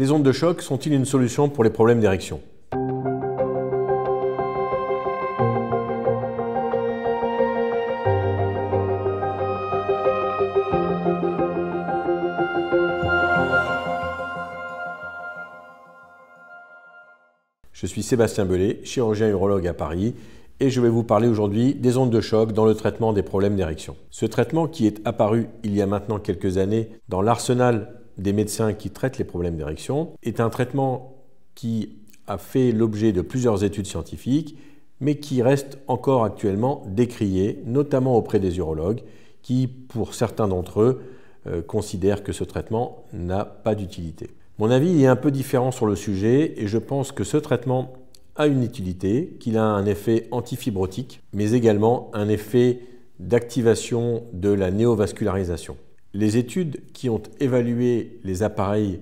Les ondes de choc sont-ils une solution pour les problèmes d'érection Je suis Sébastien Belet, chirurgien urologue à Paris, et je vais vous parler aujourd'hui des ondes de choc dans le traitement des problèmes d'érection. Ce traitement qui est apparu il y a maintenant quelques années dans l'arsenal des médecins qui traitent les problèmes d'érection est un traitement qui a fait l'objet de plusieurs études scientifiques, mais qui reste encore actuellement décrié, notamment auprès des urologues, qui, pour certains d'entre eux, euh, considèrent que ce traitement n'a pas d'utilité. Mon avis est un peu différent sur le sujet et je pense que ce traitement a une utilité, qu'il a un effet antifibrotique, mais également un effet d'activation de la néovascularisation les études qui ont évalué les appareils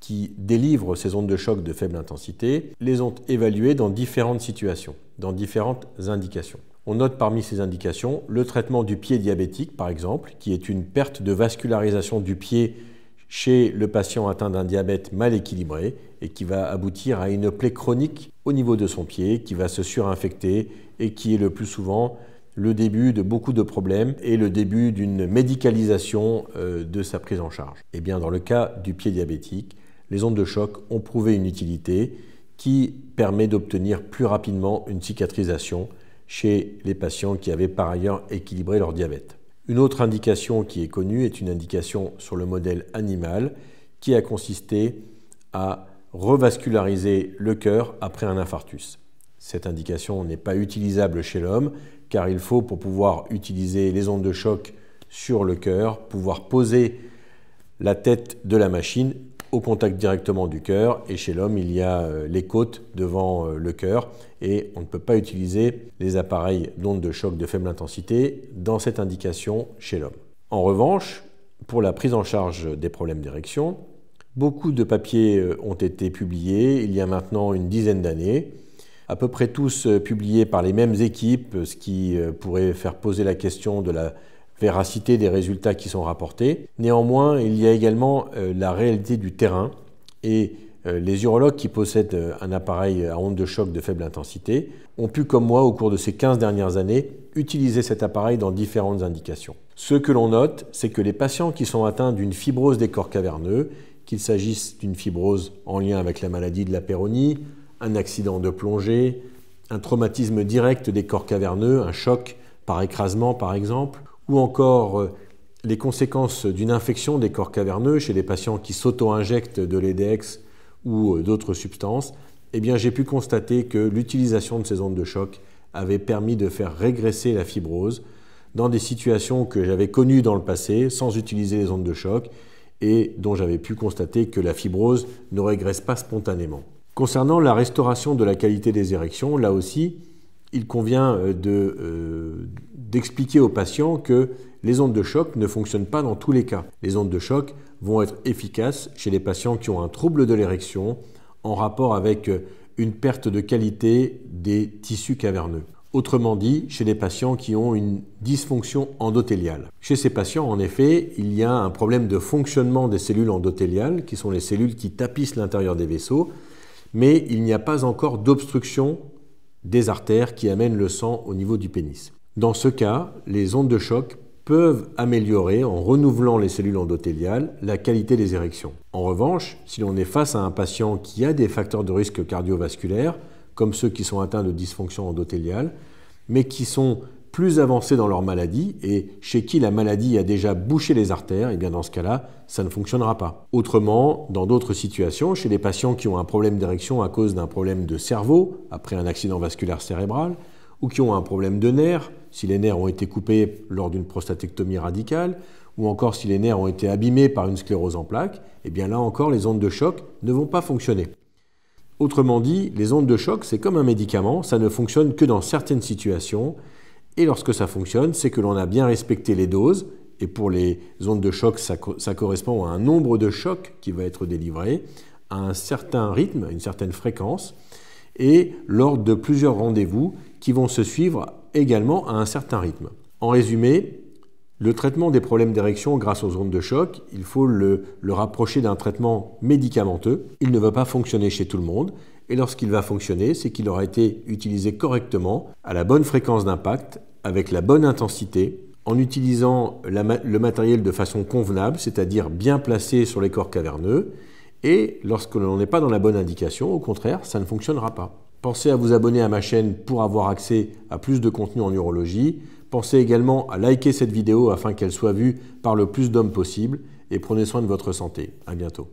qui délivrent ces ondes de choc de faible intensité les ont évaluées dans différentes situations, dans différentes indications. On note parmi ces indications le traitement du pied diabétique, par exemple, qui est une perte de vascularisation du pied chez le patient atteint d'un diabète mal équilibré et qui va aboutir à une plaie chronique au niveau de son pied, qui va se surinfecter et qui est le plus souvent le début de beaucoup de problèmes et le début d'une médicalisation euh, de sa prise en charge. Et eh bien dans le cas du pied diabétique, les ondes de choc ont prouvé une utilité qui permet d'obtenir plus rapidement une cicatrisation chez les patients qui avaient par ailleurs équilibré leur diabète. Une autre indication qui est connue est une indication sur le modèle animal qui a consisté à revasculariser le cœur après un infarctus. Cette indication n'est pas utilisable chez l'homme car il faut pour pouvoir utiliser les ondes de choc sur le cœur, pouvoir poser la tête de la machine au contact directement du cœur et chez l'homme il y a euh, les côtes devant euh, le cœur et on ne peut pas utiliser les appareils d'ondes de choc de faible intensité dans cette indication chez l'homme. En revanche, pour la prise en charge des problèmes d'érection, beaucoup de papiers euh, ont été publiés il y a maintenant une dizaine d'années à peu près tous euh, publiés par les mêmes équipes, euh, ce qui euh, pourrait faire poser la question de la véracité des résultats qui sont rapportés. Néanmoins, il y a également la réalité du terrain et les urologues qui possèdent un appareil à ondes de choc de faible intensité ont pu, comme moi, au cours de ces 15 dernières années, utiliser cet appareil dans différentes indications. Ce que l'on note, c'est que les patients qui sont atteints d'une fibrose des corps caverneux, qu'il s'agisse d'une fibrose en lien avec la maladie de la péronie, un accident de plongée, un traumatisme direct des corps caverneux, un choc par écrasement par exemple, ou encore euh, les conséquences d'une infection des corps caverneux chez les patients qui s'auto-injectent de l'EDEX ou euh, d'autres substances, eh bien j'ai pu constater que l'utilisation de ces ondes de choc avait permis de faire régresser la fibrose dans des situations que j'avais connues dans le passé sans utiliser les ondes de choc et dont j'avais pu constater que la fibrose ne régresse pas spontanément. Concernant la restauration de la qualité des érections, là aussi, il convient euh, euh, d'expliquer aux patients que les ondes de choc ne fonctionnent pas dans tous les cas. Les ondes de choc vont être efficaces chez les patients qui ont un trouble de l'érection en rapport avec euh, une perte de qualité des tissus caverneux. Autrement dit, chez les patients qui ont une dysfonction endothéliale. Chez ces patients, en effet, il y a un problème de fonctionnement des cellules endothéliales, qui sont les cellules qui tapissent l'intérieur des vaisseaux, mais il n'y a pas encore d'obstruction des artères qui amènent le sang au niveau du pénis. Dans ce cas, les ondes de choc peuvent améliorer, en renouvelant les cellules endothéliales, la qualité des érections. En revanche, si l'on est face à un patient qui a des facteurs de risque cardiovasculaire, comme ceux qui sont atteints de dysfonction endothéliale, mais qui sont plus avancés dans leur maladie et chez qui la maladie a déjà bouché les artères, et eh bien dans ce cas-là, ça ne fonctionnera pas. Autrement, dans d'autres situations, chez les patients qui ont un problème d'érection à cause d'un problème de cerveau, après un accident vasculaire cérébral, ou qui ont un problème de nerfs, si les nerfs ont été coupés lors d'une prostatectomie radicale, ou encore si les nerfs ont été abîmés par une sclérose en plaques, et eh bien là encore, les ondes de choc ne vont pas fonctionner. Autrement dit, les ondes de choc, c'est comme un médicament, ça ne fonctionne que dans certaines situations, et lorsque ça fonctionne, c'est que l'on a bien respecté les doses. Et pour les ondes de choc, ça, correspond à un nombre de chocs qui va être délivré, à un certain rythme, à une certaine fréquence, et lors de plusieurs rendez-vous qui vont se suivre également à un certain rythme. En résumé, le traitement des problèmes d'érection grâce aux ondes de choc, il faut le, rapprocher d'un traitement médicamenteux. Il ne va pas fonctionner chez tout le monde. Et lorsqu'il va fonctionner, c'est qu'il aura été utilisé correctement, à la bonne fréquence d'impact, avec la bonne intensité, en utilisant le matériel de façon convenable, c'est-à-dire bien placé sur les corps caverneux. Et lorsque l'on n'est pas dans la bonne indication, au contraire, ça ne fonctionnera pas. Pensez à vous abonner à ma chaîne pour avoir accès à plus de contenu en urologie Pensez également à liker cette vidéo afin qu'elle soit vue par le plus d'hommes possible et prenez soin de votre santé. À bientôt.